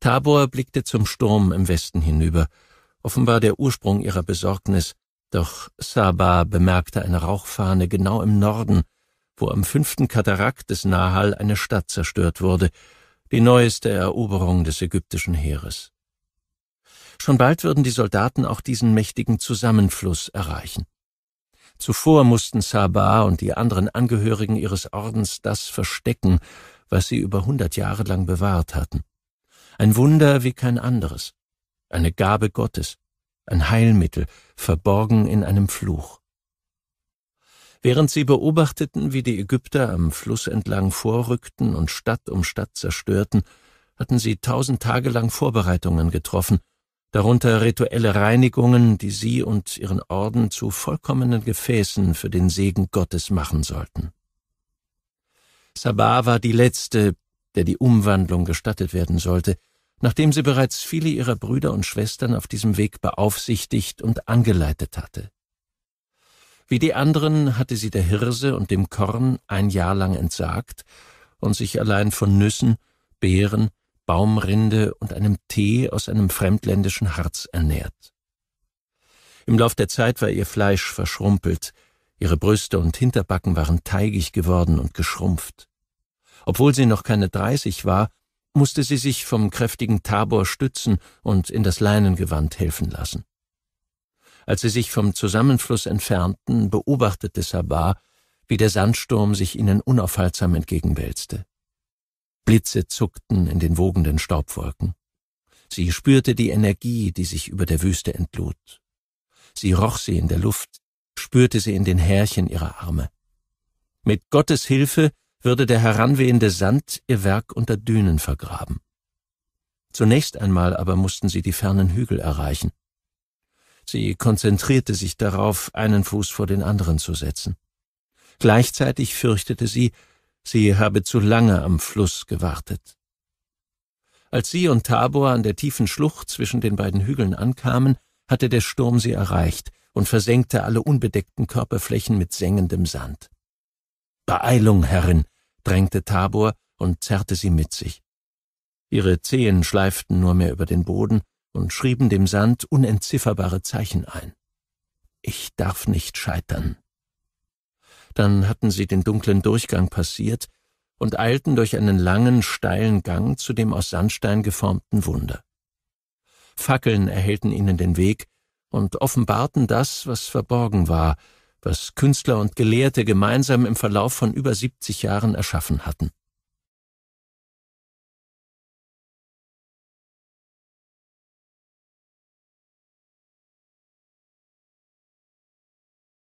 Tabor blickte zum Sturm im Westen hinüber, offenbar der Ursprung ihrer Besorgnis, doch Saba bemerkte eine Rauchfahne genau im Norden, wo am fünften Katarakt des Nahal eine Stadt zerstört wurde, die neueste Eroberung des ägyptischen Heeres. Schon bald würden die Soldaten auch diesen mächtigen Zusammenfluss erreichen. Zuvor mussten Saba und die anderen Angehörigen ihres Ordens das verstecken, was sie über hundert Jahre lang bewahrt hatten ein Wunder wie kein anderes, eine Gabe Gottes, ein Heilmittel, verborgen in einem Fluch. Während sie beobachteten, wie die Ägypter am Fluss entlang vorrückten und Stadt um Stadt zerstörten, hatten sie tausend Tage lang Vorbereitungen getroffen, darunter rituelle Reinigungen, die sie und ihren Orden zu vollkommenen Gefäßen für den Segen Gottes machen sollten. Sabah war die letzte der die Umwandlung gestattet werden sollte, nachdem sie bereits viele ihrer Brüder und Schwestern auf diesem Weg beaufsichtigt und angeleitet hatte. Wie die anderen hatte sie der Hirse und dem Korn ein Jahr lang entsagt und sich allein von Nüssen, Beeren, Baumrinde und einem Tee aus einem fremdländischen Harz ernährt. Im Lauf der Zeit war ihr Fleisch verschrumpelt, ihre Brüste und Hinterbacken waren teigig geworden und geschrumpft. Obwohl sie noch keine dreißig war, musste sie sich vom kräftigen Tabor stützen und in das Leinengewand helfen lassen. Als sie sich vom Zusammenfluss entfernten, beobachtete Sabah, wie der Sandsturm sich ihnen unaufhaltsam entgegenwälzte. Blitze zuckten in den wogenden Staubwolken. Sie spürte die Energie, die sich über der Wüste entlud. Sie roch sie in der Luft, spürte sie in den Härchen ihrer Arme. Mit Gottes Hilfe würde der heranwehende Sand ihr Werk unter Dünen vergraben. Zunächst einmal aber mussten sie die fernen Hügel erreichen. Sie konzentrierte sich darauf, einen Fuß vor den anderen zu setzen. Gleichzeitig fürchtete sie, sie habe zu lange am Fluss gewartet. Als sie und Tabor an der tiefen Schlucht zwischen den beiden Hügeln ankamen, hatte der Sturm sie erreicht und versenkte alle unbedeckten Körperflächen mit sengendem Sand. Beeilung, Herrin, drängte Tabor und zerrte sie mit sich. Ihre Zehen schleiften nur mehr über den Boden und schrieben dem Sand unentzifferbare Zeichen ein. Ich darf nicht scheitern. Dann hatten sie den dunklen Durchgang passiert und eilten durch einen langen, steilen Gang zu dem aus Sandstein geformten Wunder. Fackeln erhellten ihnen den Weg und offenbarten das, was verborgen war, was Künstler und Gelehrte gemeinsam im Verlauf von über 70 Jahren erschaffen hatten.